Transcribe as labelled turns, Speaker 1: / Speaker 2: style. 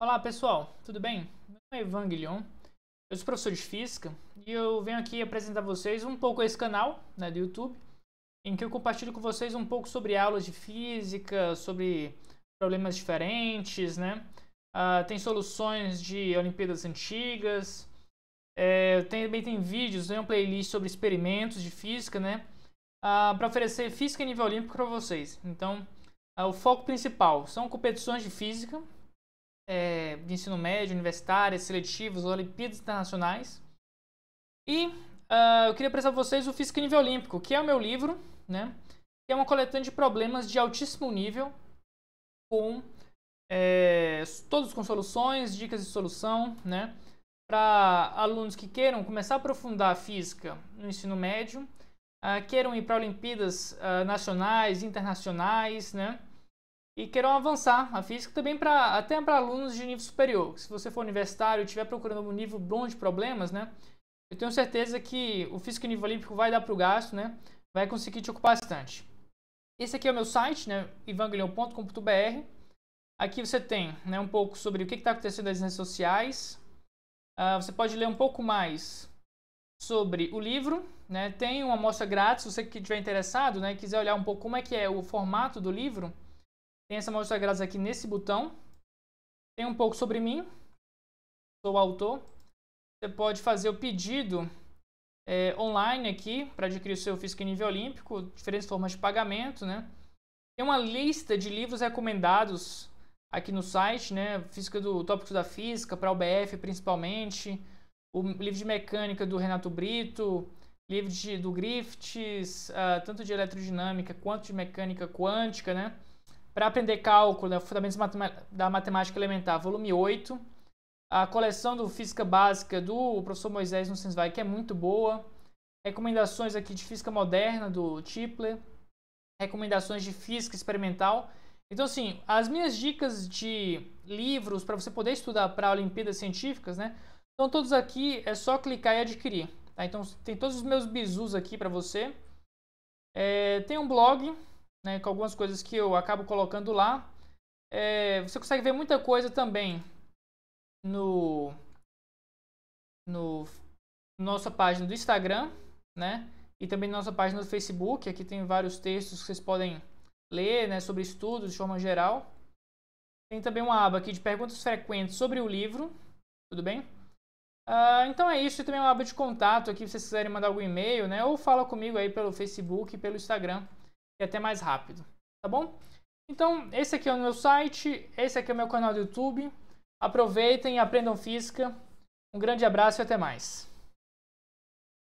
Speaker 1: Olá pessoal, tudo bem? Meu nome é Evangelion, Guilhom, eu sou professor de Física e eu venho aqui apresentar a vocês um pouco esse canal né, do YouTube em que eu compartilho com vocês um pouco sobre aulas de Física, sobre problemas diferentes, né? Uh, tem soluções de Olimpíadas antigas, é, também tem vídeos, tem uma playlist sobre experimentos de Física, né? Uh, ah, para oferecer Física em nível olímpico para vocês. Então, uh, o foco principal são competições de Física, é, de ensino médio, universitárias, seletivos, Olimpíadas Internacionais. E uh, eu queria apresentar para vocês o Física Nível Olímpico, que é o meu livro, né? Que é uma coletânea de problemas de altíssimo nível com é, todos com soluções, dicas de solução, né? Para alunos que queiram começar a aprofundar a física no ensino médio, uh, queiram ir para Olimpíadas uh, nacionais, internacionais, né? e queiram avançar a física também para até para alunos de nível superior. Se você for universitário e estiver procurando um nível bom de problemas, né? Eu tenho certeza que o físico nível olímpico vai dar para o gasto, né? Vai conseguir te ocupar bastante. Esse aqui é o meu site, né? evangelion.com.br. Aqui você tem né, um pouco sobre o que está acontecendo nas redes sociais. Uh, você pode ler um pouco mais sobre o livro. Né? Tem uma amostra grátis, se você que estiver interessado né, e quiser olhar um pouco como é que é o formato do livro. Tem essa mostra grátis aqui nesse botão. Tem um pouco sobre mim. Sou o autor. Você pode fazer o pedido é, online aqui para adquirir o seu em Nível Olímpico, diferentes formas de pagamento, né? Tem uma lista de livros recomendados aqui no site, né? Física do Tópicos da Física, para o BF principalmente, o livro de mecânica do Renato Brito, livro de, do Griffiths, uh, tanto de eletrodinâmica quanto de mecânica quântica, né? para aprender cálculo, né, Fundamentos da Matemática Elementar, volume 8. A coleção do Física Básica do professor Moisés Nussensweig, que é muito boa. Recomendações aqui de Física Moderna, do Tipler. Recomendações de Física Experimental. Então, assim, as minhas dicas de livros para você poder estudar para Olimpíadas Científicas, né? Estão todos aqui, é só clicar e adquirir. Tá? Então, tem todos os meus bizus aqui para você. É, tem um blog né, com algumas coisas que eu acabo colocando lá. É, você consegue ver muita coisa também no, no nossa página do Instagram, né? E também na nossa página do Facebook. Aqui tem vários textos que vocês podem ler, né, sobre estudos de forma geral. Tem também uma aba aqui de perguntas frequentes sobre o livro, tudo bem? Uh, então é isso, e também é uma aba de contato aqui, se vocês quiserem mandar algum e-mail, né? Ou fala comigo aí pelo Facebook e pelo Instagram e até mais rápido, tá bom? Então, esse aqui é o meu site, esse aqui é o meu canal do YouTube. Aproveitem, aprendam física. Um grande abraço e até mais.